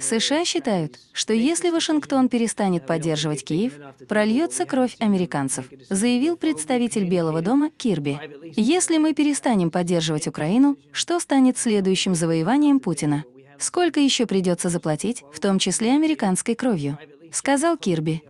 США считают, что если Вашингтон перестанет поддерживать Киев, прольется кровь американцев, заявил представитель Белого дома Кирби. Если мы перестанем поддерживать Украину, что станет следующим завоеванием Путина? Сколько еще придется заплатить, в том числе американской кровью? Сказал Кирби.